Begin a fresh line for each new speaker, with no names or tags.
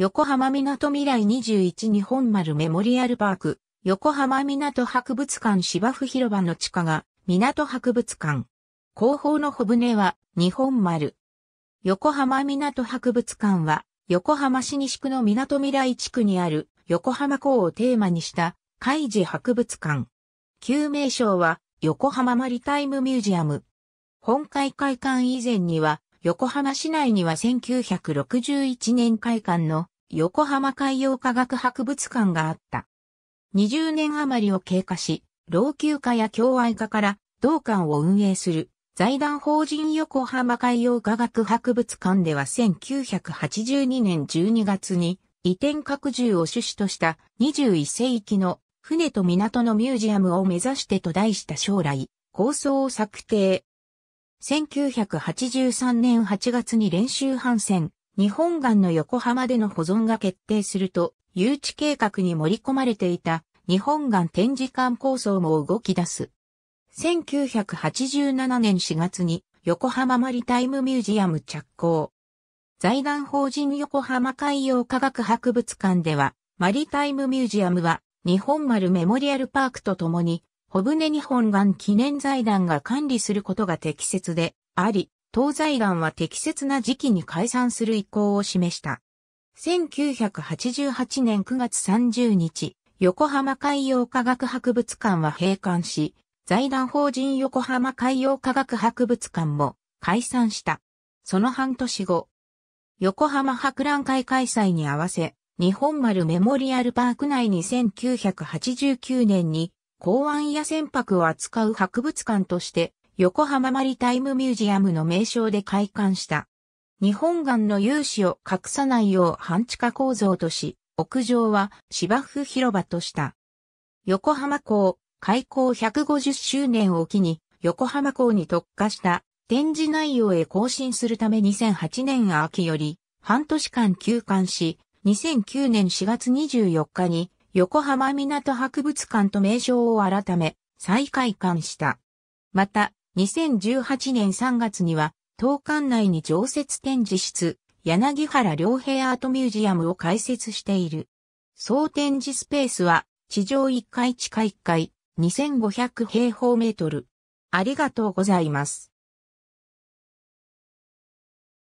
横浜港未来21日本丸メモリアルパーク、横浜港博物館芝生広場の地下が、港博物館。後方の小舟は、日本丸。横浜港博物館は、横浜市西区の港未来地区にある、横浜港をテーマにした、海事博物館。旧名称は、横浜マリタイムミュージアム。本会開館以前には、横浜市内には1961年開館の横浜海洋科学博物館があった。20年余りを経過し、老朽化や共愛化から同館を運営する財団法人横浜海洋科学博物館では1982年12月に移転拡充を趣旨とした21世紀の船と港のミュージアムを目指してと題した将来、構想を策定。1983年8月に練習帆船、日本岩の横浜での保存が決定すると、誘致計画に盛り込まれていた日本岩展示館構想も動き出す。1987年4月に横浜マリタイムミュージアム着工。財団法人横浜海洋科学博物館では、マリタイムミュージアムは日本丸メモリアルパークとともに、小舟日本岩記念財団が管理することが適切であり、東西岸は適切な時期に解散する意向を示した。1988年9月30日、横浜海洋科学博物館は閉館し、財団法人横浜海洋科学博物館も解散した。その半年後、横浜博覧会開催に合わせ、日本丸メモリアルパーク内に1989年に港湾や船舶を扱う博物館として横浜マリタイムミュージアムの名称で開館した。日本岸の有志を隠さないよう半地下構造とし、屋上は芝生広場とした。横浜港開港150周年を機に横浜港に特化した展示内容へ更新するため2008年秋より半年間休館し、2009年4月24日に横浜港博物館と名称を改め再開館した。また、2018年3月には、東館内に常設展示室、柳原良平アートミュージアムを開設している。総展示スペースは、地上1階地下1階、2500平方メートル。ありがとうございます。